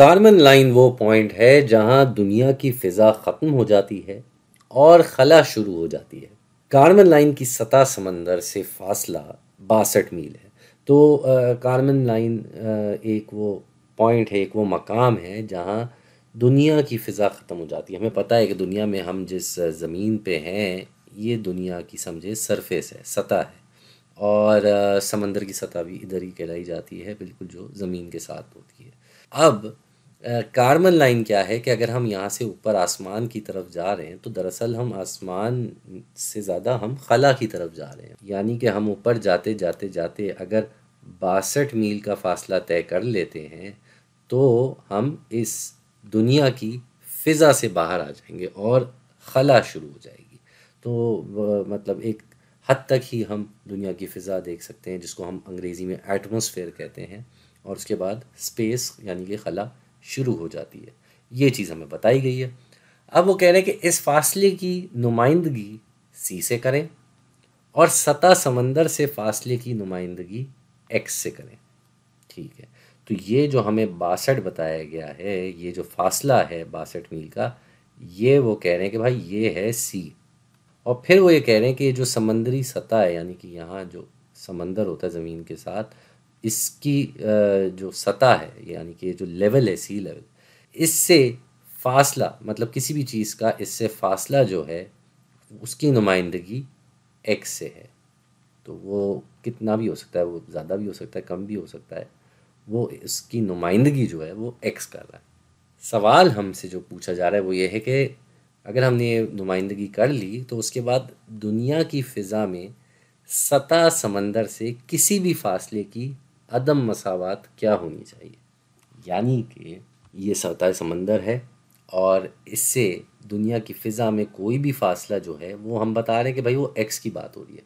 Karman line वो point है जहां दुनिया की फिजा ख़त्म हो जाती है और खला शुरू हो जाती है कार्मन लाइन की सतह समंदर से फासला बासठ मील है तो कार्मन लाइन एक वो पॉइंट है एक वो मकाम है जहाँ दुनिया की फ़िज़ा ख़त्म हो जाती है हमें पता है कि दुनिया में हम जिस ज़मीन पे हैं ये दुनिया की समझे सरफेस है सतह है और समंदर की सतह भी इधर ही कहलाई जाती है बिल्कुल जो ज़मीन के साथ होती है अब कार्बन लाइन क्या है कि अगर हम यहाँ से ऊपर आसमान की तरफ जा रहे हैं तो दरअसल हम आसमान से ज़्यादा हम खला की तरफ जा रहे हैं यानी कि हम ऊपर जाते जाते जाते अगर बासठ मील का फासला तय कर लेते हैं तो हम इस दुनिया की फ़िज़ा से बाहर आ जाएंगे और खला शुरू हो जाएगी तो मतलब एक हद तक ही हम दुनिया की फ़िज़ा देख सकते हैं जिसको हम अंग्रेज़ी में एटमोसफेयर कहते हैं और उसके बाद स्पेस यानी कि खला शुरू हो जाती है ये चीज़ हमें बताई गई है अब वो कह रहे हैं कि इस फासले की नुमाइंदगी सी से करें और सतह समंदर से फासले की नुमाइंदगी एक्स से करें ठीक है तो ये जो हमें बासठ बताया गया है ये जो फासला है बासठ मील का ये वो कह रहे हैं कि भाई ये है सी और फिर वो ये कह रहे हैं कि ये जो समंदरी सतह है यानी कि यहाँ जो समंदर होता है ज़मीन के साथ इसकी जो सतह है यानी कि जो लेवल है सी लेवल इससे फासला मतलब किसी भी चीज़ का इससे फासला जो है उसकी नुमाइंदगी एक्स से है तो वो कितना भी हो सकता है वो ज़्यादा भी हो सकता है कम भी हो सकता है वो इसकी नुमाइंदगी जो है वो एक्स कर रहा है सवाल हमसे जो पूछा जा रहा है वो ये है कि अगर हमने ये नुमाइंदगी कर ली तो उसके बाद दुनिया की फ़िज़ा में सतह समंदर से किसी भी फासले की अदम मसावत क्या होनी चाहिए यानी कि ये सतह समंदर है और इससे दुनिया की फ़िज़ा में कोई भी फासला जो है वो हम बता रहे हैं कि भाई वो एक्स की बात हो रही है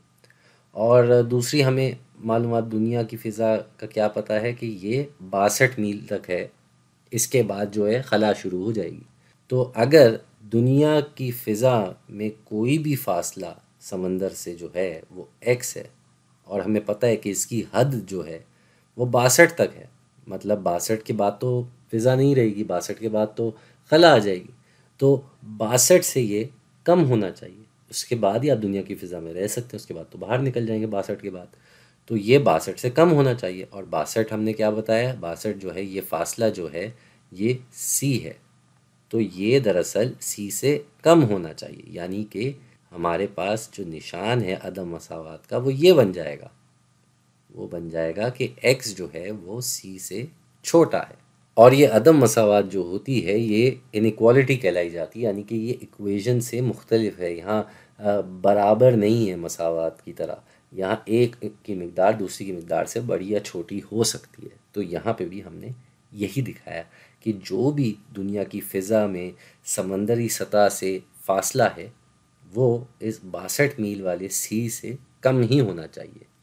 और दूसरी हमें मालूम दुनिया की फ़िज़ा का क्या पता है कि ये बासठ मील तक है इसके बाद जो है खला शुरू हो जाएगी तो अगर दुनिया की फ़िज़ा में कोई भी फासला समंदर से जो है वो एक्स है और हमें पता है कि इसकी हद जो है वो बासठ तक है मतलब बासठ के बाद तो फ़िज़ा नहीं रहेगी बासठ के बाद तो खला आ जाएगी तो बासठ से ये कम होना चाहिए उसके बाद ही आप दुनिया की फ़िज़ा में रह सकते हैं उसके बाद तो बाहर निकल जाएंगे बासठ के बाद तो ये बासठ से कम होना चाहिए और बासठ हमने क्या बताया बासठ जो है ये फासला जो है ये सी है तो ये दरअसल सी से कम होना चाहिए यानी कि हमारे पास जो निशान है अदम मसावत का वो ये बन जाएगा वो बन जाएगा कि एक्स जो है वो सी से छोटा है और ये अदम मसावत जो होती है ये इनक्वालिटी कहलाई जाती है यानी कि ये इक्वेशन से मुख्तलिफ है यहाँ बराबर नहीं है मसावत की तरह यहाँ एक की मकदार दूसरी की मकदार से बड़ी या छोटी हो सकती है तो यहाँ पे भी हमने यही दिखाया कि जो भी दुनिया की फ़िज़ा में समंदरी सतह से फासला है वो इस बासठ मील वाले सी से कम ही होना चाहिए